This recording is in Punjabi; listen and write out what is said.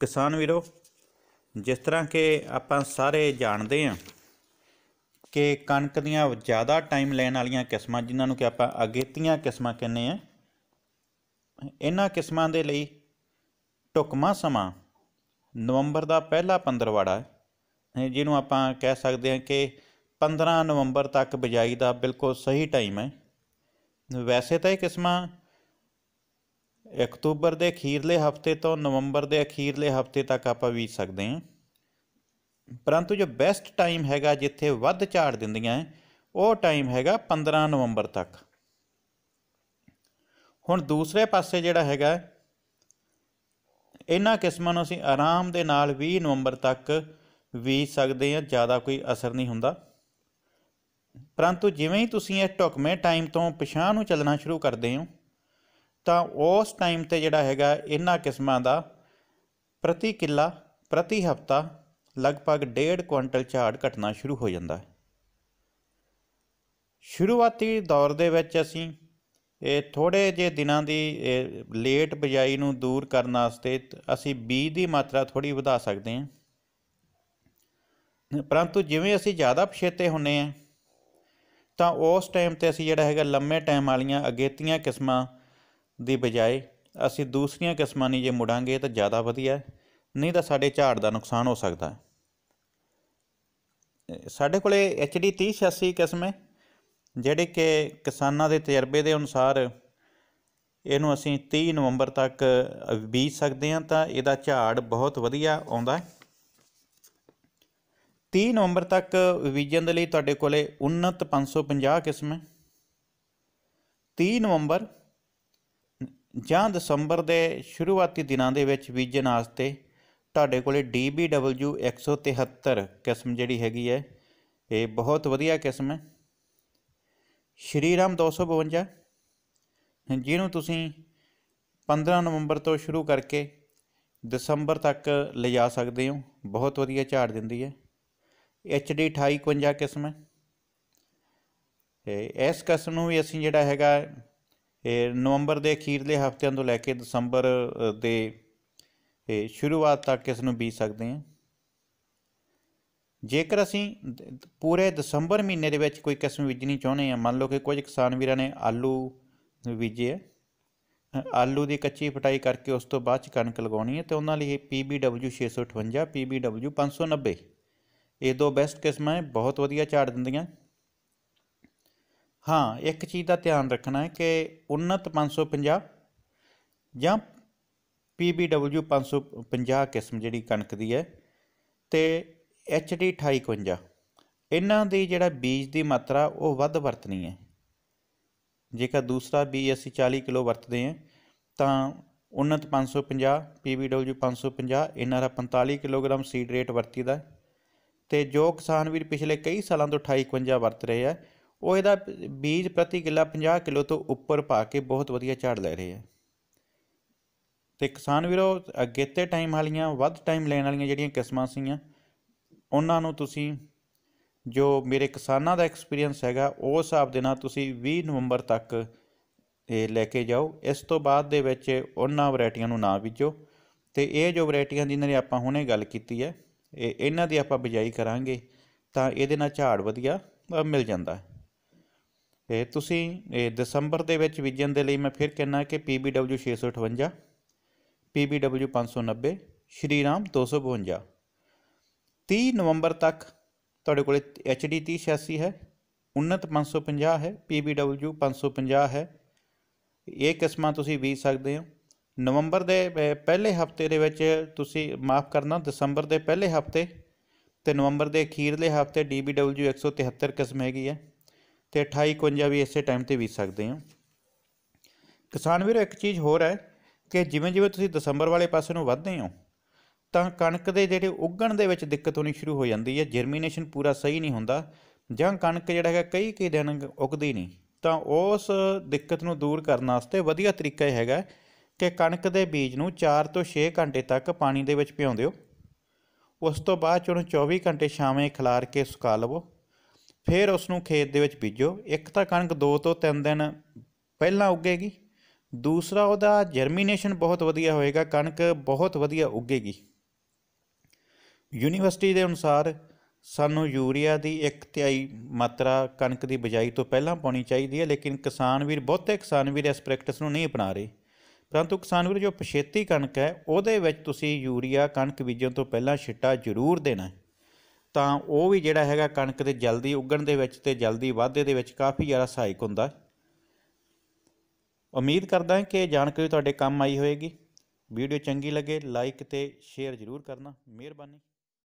ਕਿਸਾਨ ਵੀਰੋ ਜਿਸ ਤਰ੍ਹਾਂ ਕਿ ਆਪਾਂ ਸਾਰੇ ਜਾਣਦੇ ਆ ਕਿ ਕਣਕ ਦੀਆਂ ਜ਼ਿਆਦਾ ਟਾਈਮ ਲੈਣ ਵਾਲੀਆਂ ਕਿਸਮਾਂ ਜਿਨ੍ਹਾਂ ਨੂੰ ਕਿ ਆਪਾਂ ਅਗੇਤੀਆਂ ਕਿਸਮਾਂ ਕਹਿੰਦੇ ਆ ਇਹਨਾਂ ਕਿਸਮਾਂ ਦੇ ਲਈ ਟੁਕਮਾ ਸਮਾਂ ਨਵੰਬਰ ਦਾ ਪਹਿਲਾ ਪੰਦਰਵਾੜਾ ਹੈ ਜਿਹਨੂੰ ਆਪਾਂ ਕਹਿ ਸਕਦੇ ਹਾਂ ਕਿ 15 ਨਵੰਬਰ ਤੱਕ ਬਿਜਾਈ ਦਾ ਬਿਲਕੁਲ ਸਹੀ ਟਾਈਮ ਹੈ ਵੈਸੇ ਤਾਂ ਇਹ ਕਿਸਮਾਂ ਅਕਤੂਬਰ ਦੇ ਅਖੀਰਲੇ ਹਫਤੇ ਤੋਂ ਨਵੰਬਰ ਦੇ ਅਖੀਰਲੇ ਹਫਤੇ ਤੱਕ ਆਪਾਂ ਬੀਜ ਸਕਦੇ ਹਾਂ ਪਰੰਤੂ ਜੋ ਬੈਸਟ ਟਾਈਮ ਹੈਗਾ ਜਿੱਥੇ ਵੱਧ ਝਾੜ ਦਿੰਦੀਆਂ ਉਹ ਟਾਈਮ ਹੈਗਾ 15 ਨਵੰਬਰ ਤੱਕ ਹੁਣ ਦੂਸਰੇ ਪਾਸੇ ਜਿਹੜਾ ਹੈਗਾ ਇਹਨਾਂ ਕਿਸਮਾਂ ਨੂੰ ਅਸੀਂ ਆਰਾਮ ਦੇ ਨਾਲ 20 ਨਵੰਬਰ ਤੱਕ ਬੀਜ ਸਕਦੇ ਹਾਂ ਜ਼ਿਆਦਾ ਕੋਈ ਅਸਰ ਨਹੀਂ ਹੁੰਦਾ ਪਰੰਤੂ ਜਿਵੇਂ ਹੀ ਤੁਸੀਂ ਇਹ ਟੁਕਮੇ ਟਾਈਮ ਤੋਂ ਪਿਛਾਂ ਨੂੰ ਚੱਲਣਾ ਸ਼ੁਰੂ ਕਰਦੇ ਹੋ ਤਾਂ ਉਸ ਟਾਈਮ ਤੇ ਜਿਹੜਾ ਹੈਗਾ ਇਹਨਾਂ ਕਿਸਮਾਂ ਦਾ ਪ੍ਰਤੀ ਕਿੱਲਾ ਪ੍ਰਤੀ ਹਫਤਾ ਲਗਭਗ 1.5 ਕੁਇੰਟਲ ਝਾੜ ਘਟਣਾ ਸ਼ੁਰੂ ਹੋ ਜਾਂਦਾ ਹੈ ਸ਼ੁਰੂਆਤੀ ਦੌਰ ਦੇ ਵਿੱਚ ਅਸੀਂ ਇਹ ਥੋੜੇ ਜੇ ਦਿਨਾਂ ਦੀ ਲੇਟ ਬਜਾਈ ਨੂੰ ਦੂਰ ਕਰਨ ਵਾਸਤੇ ਅਸੀਂ ਬੀਜ ਦੀ ਮਾਤਰਾ ਥੋੜੀ ਵਧਾ ਸਕਦੇ ਹਾਂ ਪਰੰਤੂ ਜਿਵੇਂ ਅਸੀਂ ਜ਼ਿਆਦਾ ਪਛੇਤੇ ਹੁੰਨੇ ਆ ਤਾਂ ਉਸ ਟਾਈਮ ਤੇ ਅਸੀਂ ਜਿਹੜਾ ਹੈਗਾ ਲੰਮੇ ਟਾਈਮ ਵਾਲੀਆਂ ਅਗੇਤੀਆਂ ਕਿਸਮਾਂ ਦੀ ਬਜਾਏ ਅਸੀਂ ਦੂਸਰੀਆਂ ਕਿਸਮਾਂ ਨਹੀਂ ਜੇ ਮੁੜਾਂਗੇ ਤਾਂ ਜ਼ਿਆਦਾ ਵਧੀਆ ਨਹੀਂ ਤਾਂ ਸਾਡੇ ਝਾੜ ਦਾ ਨੁਕਸਾਨ ਹੋ ਸਕਦਾ ਹੈ ਸਾਡੇ ਕੋਲੇ HD 3086 ਕਿਸਮ ਹੈ ਜਿਹੜੇ ਕਿ ਕਿਸਾਨਾਂ ਦੇ ਤਜਰਬੇ ਦੇ ਅਨੁਸਾਰ ਇਹਨੂੰ ਅਸੀਂ 30 ਨਵੰਬਰ ਤੱਕ ਬੀਜ ਸਕਦੇ ਹਾਂ ਤਾਂ ਇਹਦਾ ਝਾੜ ਬਹੁਤ ਵਧੀਆ ਆਉਂਦਾ ਹੈ 30 ਨਵੰਬਰ ਤੱਕ ਵਿਜਨ ਦੇ ਲਈ ਤੁਹਾਡੇ ਕੋਲੇ ਉਨਤ 550 ਕਿਸਮ ਹੈ 30 ਨਵੰਬਰ ਜਾਂ ਦਸੰਬਰ ਦੇ ਸ਼ੁਰੂਆਤੀ ਦਿਨਾਂ ਦੇ ਵਿੱਚ ਬੀਜਣ ਵਾਸਤੇ ਤੁਹਾਡੇ ਕੋਲੇ DBW 173 ਕਿਸਮ ਜਿਹੜੀ ਹੈਗੀ ਹੈ ਇਹ ਬਹੁਤ ਵਧੀਆ ਕਿਸਮ ਹੈ ਸ਼੍ਰੀ ਰਾਮ 252 ਜਿਹਨੂੰ ਤੁਸੀਂ 15 ਨਵੰਬਰ ਤੋਂ ਸ਼ੁਰੂ ਕਰਕੇ ਦਸੰਬਰ ਤੱਕ ਲਿਜਾ ਸਕਦੇ ਹੋ ਬਹੁਤ ਵਧੀਆ ਝਾੜ ਦਿੰਦੀ ਹੈ HD 2851 ਕਿਸਮ ਹੈ ਇਸ ਕਿਸਮ ਨੂੰ ਵੀ ਅਸੀਂ ਜਿਹੜਾ ਹੈਗਾ ਇਹ ਨਵੰਬਰ ਦੇ ਅਖੀਰਲੇ ਹਫ਼ਤਿਆਂ ਤੋਂ ਲੈ ਕੇ ਦਸੰਬਰ ਦੇ ਸ਼ੁਰੂਆਤ ਤੱਕ ਇਸ ਨੂੰ ਬੀਜ ਸਕਦੇ ਹਾਂ ਜੇਕਰ ਅਸੀਂ ਪੂਰੇ ਦਸੰਬਰ ਮਹੀਨੇ ਦੇ ਵਿੱਚ ਕੋਈ ਕਿਸਮ ਬੀਜਣੀ ਚਾਹੁੰਦੇ ਹਾਂ ਮੰਨ ਲਓ ਕਿ ਕੁਝ ਕਿਸਾਨ ਵੀਰਾਂ ਨੇ ਆਲੂ ਬੀਜੇ ਆ ਆਲੂ ਦੀ ਕੱਚੀ ਪਟਾਈ ਕਰਕੇ ਉਸ ਤੋਂ ਬਾਅਦ ਚ ਕਣਕ ਲਗਾਉਣੀ ਹੈ ਤੇ ਉਹਨਾਂ ਲਈ PBW 658 PBW 590 ਇਹ ਦੋ ਬੈਸਟ ਕਿਸਮਾਂ ਹੈ ਬਹੁਤ ਵਧੀਆ ਝਾੜ ਦਿੰਦੀਆਂ ਹਾਂ ਇੱਕ ਚੀਜ਼ ਦਾ ਧਿਆਨ ਰੱਖਣਾ ਹੈ ਕਿ ਉਨਤ 550 ਜਾਂ PBW 550 ਕਿਸਮ ਜਿਹੜੀ ਕਣਕ ਦੀ ਹੈ ਤੇ HD 2851 ਇਹਨਾਂ ਦੀ ਜਿਹੜਾ ਬੀਜ ਦੀ ਮਾਤਰਾ ਉਹ ਵੱਧ ਵਰਤਣੀ ਹੈ ਜੇਕਰ ਦੂਸਰਾ ਬੀਜ ਅਸੀਂ 40 ਕਿਲੋ ਵਰਤਦੇ ਹਾਂ ਤਾਂ ਉਨਤ 550 PBW 550 ਇਹਨਾਂ ਦਾ 45 ਕਿਲੋਗ੍ਰਾਮ ਸੀਡ ਰੇਟ ਵਰਤੀਦਾ ਤੇ ਜੋ ਕਿਸਾਨ ਵੀਰ ਪਿਛਲੇ ਕਈ ਸਾਲਾਂ ਤੋਂ 2851 ਵਰਤ ਰਹੇ ਆ ਉਹ ਇਹਦਾ ਬੀਜ ਪ੍ਰਤੀ ਕਿੱਲਾ 50 ਕਿਲੋ ਤੋਂ ਉੱਪਰ ਪਾ ਕੇ ਬਹੁਤ ਵਧੀਆ ਝਾੜ ਲੈ ਰਹੇ ਆ ਤੇ ਕਿਸਾਨ ਵੀਰੋ ਅੱਗੇ ਤੇ ਟਾਈਮ ਵਾਲੀਆਂ ਵੱਧ ਟਾਈਮ ਲੈਣ ਵਾਲੀਆਂ ਜਿਹੜੀਆਂ ਕਿਸਮਾਂ ਸੀਆਂ ਉਹਨਾਂ ਨੂੰ ਤੁਸੀਂ ਜੋ ਮੇਰੇ ਕਿਸਾਨਾਂ ਦਾ ਐਕਸਪੀਰੀਅੰਸ ਹੈਗਾ ਉਹ ਹਿਸਾਬ ਦੇ ਨਾਲ ਤੁਸੀਂ 20 ਨਵੰਬਰ ਤੱਕ ਇਹ ਲੈ ਕੇ ਜਾਓ ਇਸ ਤੋਂ ਬਾਅਦ ਦੇ ਵਿੱਚ ਉਹਨਾਂ ਵੈਰਾਈਟੀਆਂ ਨੂੰ ਨਾ ਵਿਚੋ ਤੇ ਇਹ ਜੋ ਵੈਰਾਈਟੀਆਂ ਜਿਨ੍ਹਾਂ ਦੀ ਆਪਾਂ ਹੁਣੇ ਗੱਲ ਕੀਤੀ ਹੈ ਇਹ ਇਹਨਾਂ ਦੀ ਆਪਾਂ ਬਿਜਾਈ ਕਰਾਂਗੇ ਤਾਂ ਇਹਦੇ ਨਾਲ ਝਾੜ ਵਧੀਆ ਮਿਲ ਜਾਂਦਾ ਹੈ ਤੇ ਤੁਸੀਂ ਇਹ ਦਸੰਬਰ ਦੇ ਵਿੱਚ ਵਿਜਨ ਦੇ ਲਈ ਮੈਂ ਫਿਰ ਕਹਿਣਾ ਕਿ PBW 658 PBW 590 ਸ਼੍ਰੀ ਰਾਮ 252 30 ਨਵੰਬਰ ਤੱਕ ਤੁਹਾਡੇ ਕੋਲ HD 3086 ਹੈ ਉਨਤ 550 ਹੈ PBW 550 ਹੈ ਇਹ ਕਿਸਮਾਂ ਤੁਸੀਂ ਵੇਚ ਸਕਦੇ ਹੋ ਨਵੰਬਰ ਦੇ ਪਹਿਲੇ ਹਫਤੇ ਦੇ ਵਿੱਚ ਤੁਸੀਂ ਮਾਫ ਕਰਨਾ ਦਸੰਬਰ ਦੇ ਪਹਿਲੇ ਹਫਤੇ ਤੇ ਨਵੰਬਰ ਦੇ ਅਖੀਰਲੇ ਹਫਤੇ DBW 173 ਕਿਸਮ ਹੈਗੀ ਹੈ ਤੇ 28 2851 ਵੀ ਇਸੇ ਟਾਈਮ ਤੇ ਵੀ ਸਕਦੇ ਆ ਕਿਸਾਨ ਵੀਰੋ ਇੱਕ ਚੀਜ਼ ਹੋਰ ਹੈ ਕਿ ਜਿਵੇਂ ਜਿਵੇਂ ਤੁਸੀਂ ਦਸੰਬਰ ਵਾਲੇ ਪਾਸੇ ਨੂੰ ਵਧਦੇ ਹੋ ਤਾਂ ਕਣਕ ਦੇ ਜਿਹੜੇ ਉੱਗਣ ਦੇ ਵਿੱਚ ਦਿੱਕਤ ਹੋਣੀ ਸ਼ੁਰੂ ਹੋ ਜਾਂਦੀ ਹੈ ਜਰਮੀਨੇਸ਼ਨ ਪੂਰਾ ਸਹੀ ਨਹੀਂ ਹੁੰਦਾ ਜਾਂ ਕਣਕ ਜਿਹੜਾ ਹੈਗਾ ਕਈ ਕਈ ਦਿਨ ਉੱਗਦੀ ਨਹੀਂ ਤਾਂ ਉਸ ਦਿੱਕਤ ਨੂੰ ਦੂਰ ਕਰਨ ਵਾਸਤੇ ਵਧੀਆ ਤਰੀਕਾ ਇਹ ਹੈਗਾ ਕਿ ਕਣਕ ਦੇ ਬੀਜ ਨੂੰ 4 ਤੋਂ 6 ਘੰਟੇ ਤੱਕ ਪਾਣੀ ਦੇ ਵਿੱਚ ਭਿਉਂਦੇ ਹੋ ਉਸ ਤੋਂ ਬਾਅਦ ਉਹਨੂੰ 24 ਘੰਟੇ ਛਾਵੇਂ ਖਿਲਾਰ ਕੇ ਸੁਕਾ ਲਵੋ ਫਿਰ ਉਸ ਨੂੰ ਖੇਤ ਦੇ ਵਿੱਚ ਬੀਜੋ ਇੱਕ ਤਾਂ ਕਣਕ 2 ਤੋਂ 3 ਦਿਨ ਪਹਿਲਾਂ ਉੱਗੇਗੀ ਦੂਸਰਾ ਉਹਦਾ ਜਰਮੀਨੇਸ਼ਨ ਬਹੁਤ ਵਧੀਆ ਹੋਏਗਾ ਕਣਕ ਬਹੁਤ ਵਧੀਆ ਉੱਗੇਗੀ ਯੂਨੀਵਰਸਿਟੀ ਦੇ ਅਨੁਸਾਰ ਸਾਨੂੰ ਯੂਰੀਆ ਦੀ 1/3 ਮਾਤਰਾ ਕਣਕ ਦੀ ਬਜਾਈ ਤੋਂ ਪਹਿਲਾਂ ਪਾਉਣੀ ਚਾਹੀਦੀ ਹੈ ਲੇਕਿਨ ਕਿਸਾਨ ਵੀਰ ਬਹੁਤੇ ਕਿਸਾਨ ਵੀਰ ਇਸ ਪ੍ਰੈਕਟਿਸ ਨੂੰ ਨਹੀਂ ਅਪਣਾ ਰਹੇ ਪਰੰਤੂ ਕਿਸਾਨ ਵੀਰ ਜੋ ਪਛੇਤੀ ਕਣਕ ਹੈ ਉਹਦੇ ਵਿੱਚ ਤੁਸੀਂ ਯੂਰੀਆ ਕਣਕ ਬੀਜਣ ਤੋਂ ਪਹਿਲਾਂ ਛਿੱਟਾ ਜ਼ਰੂਰ ਦੇਣਾ ਹੈ ਤਾਂ ਉਹ ਵੀ ਜਿਹੜਾ ਹੈਗਾ ਕਣਕ ਦੇ ਜਲਦੀ ਉੱਗਣ ਦੇ ਵਿੱਚ ਤੇ ਜਲਦੀ ਵਾਧੇ ਦੇ ਵਿੱਚ ਕਾਫੀ ਜ਼ਿਆਦਾ ਸਹਾਇਕ ਹੁੰਦਾ ਉਮੀਦ ਕਰਦਾ ਹਾਂ ਕਿ ਇਹ ਜਾਣਕਾਰੀ ਤੁਹਾਡੇ ਕੰਮ ਆਈ ਹੋਵੇਗੀ ਵੀਡੀਓ ਚੰਗੀ ਲੱਗੇ ਲਾਈਕ ਤੇ ਸ਼ੇਅਰ ਜ਼ਰੂਰ ਕਰਨਾ ਮਿਹਰਬਾਨੀ